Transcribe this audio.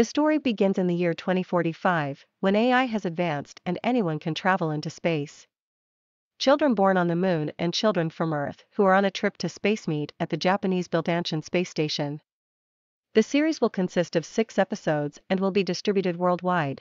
The story begins in the year 2045, when AI has advanced and anyone can travel into space. Children born on the moon and children from Earth who are on a trip to space meet at the Japanese built Anshin space station. The series will consist of six episodes and will be distributed worldwide.